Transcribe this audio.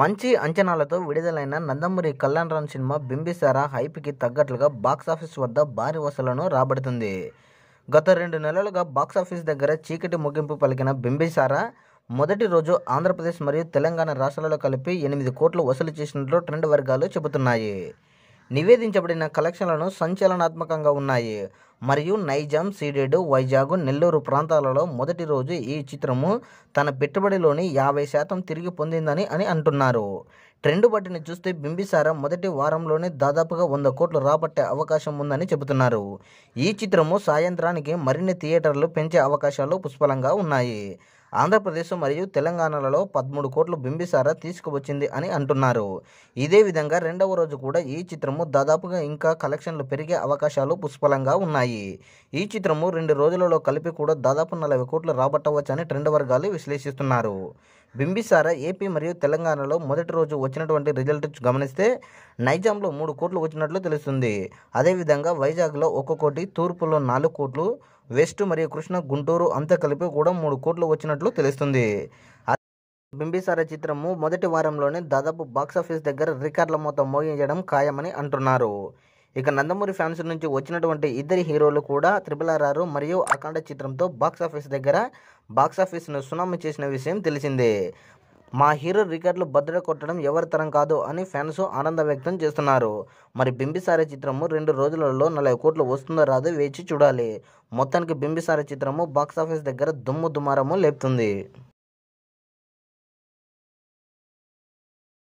మంచి అంచనాలతో విడుదలైన నందమూరి కళ్యాణ్ రామ్ సినిమా బింబిసార హైప్కి తగ్గట్లుగా బాక్సాఫీస్ వద్ద భారీ వసూలను రాబడుతుంది గత రెండు నెలలుగా బాక్సాఫీస్ దగ్గర చీకటి ముగింపు పలికిన బింబిసార మొదటి రోజు ఆంధ్రప్రదేశ్ మరియు తెలంగాణ రాష్ట్రాలలో కలిపి ఎనిమిది కోట్లు వసూలు చేసినట్లు ట్రెండ్ వర్గాలు చెబుతున్నాయి నివేదించబడిన కలెక్షన్లను సంచలనాత్మకంగా ఉన్నాయి మరియు నైజాం సీడెడ్ వైజాగ్ నెల్లూరు ప్రాంతాలలో మొదటి రోజు ఈ చిత్రము తన పెట్టుబడిలోని యాభై శాతం తిరిగి పొందిందని అని అంటున్నారు ట్రెండ్ బట్టిని చూస్తే బింబిసార మొదటి వారంలోనే దాదాపుగా వంద కోట్లు రాబట్టే అవకాశం ఉందని చెబుతున్నారు ఈ చిత్రము సాయంత్రానికి మరిన్ని థియేటర్లు పెంచే అవకాశాలు పుష్పలంగా ఉన్నాయి ఆంధ్రప్రదేశ్ మరియు తెలంగాణలలో పదమూడు కోట్లు బింబిసార తీసుకువచ్చింది అని అంటున్నారు ఇదే విధంగా రెండవ రోజు కూడా ఈ చిత్రము దాదాపుగా ఇంకా కలెక్షన్లు పెరిగే అవకాశాలు పుష్పలంగా ఉన్నాయి ఈ చిత్రము రెండు రోజులలో కలిపి కూడా దాదాపు నలభై కోట్లు రాబట్టవచ్చని ట్రెండ్ వర్గాలు విశ్లేషిస్తున్నారు బింబిసారా ఏపీ మరియు తెలంగాణలో మొదటి రోజు వచ్చినటువంటి రిజల్ట్ గమనిస్తే నైజాంలో మూడు కోట్లు వచ్చినట్లు తెలుస్తుంది అదేవిధంగా వైజాగ్లో ఒక కోటి తూర్పులో నాలుగు కోట్లు వెస్ట్ మరియు కృష్ణ గుంటూరు అంతా కలిపి కూడా మూడు కోట్లు వచ్చినట్లు తెలుస్తుంది బింబిసార చిత్రము మొదటి వారంలోనే దాదాపు బాక్సాఫీస్ దగ్గర రికార్డుల మొత్తం మోగించడం ఖాయమని అంటున్నారు ఇక నందమూరి ఫ్యాన్స్ నుంచి వచ్చినటువంటి ఇద్దరి హీరోలు కూడా త్రిబుల్ ఆర్ఆర్ మరియు అఖండ చిత్రంతో బాక్సాఫీస్ దగ్గర బాక్సాఫీస్ను సునామీ చేసిన విషయం తెలిసిందే మా హీరో రికార్డులు భద్రత కొట్టడం ఎవరి తరం కాదు అని ఫ్యాన్స్ ఆనందం వ్యక్తం చేస్తున్నారు మరి బింబిసార చిత్రము రెండు రోజులలో నలభై కోట్లు వస్తుందో రాదో వేచి చూడాలి మొత్తానికి బింబిసారి చిత్రము బాక్సాఫీస్ దగ్గర దుమ్ము దుమారము లేపుతుంది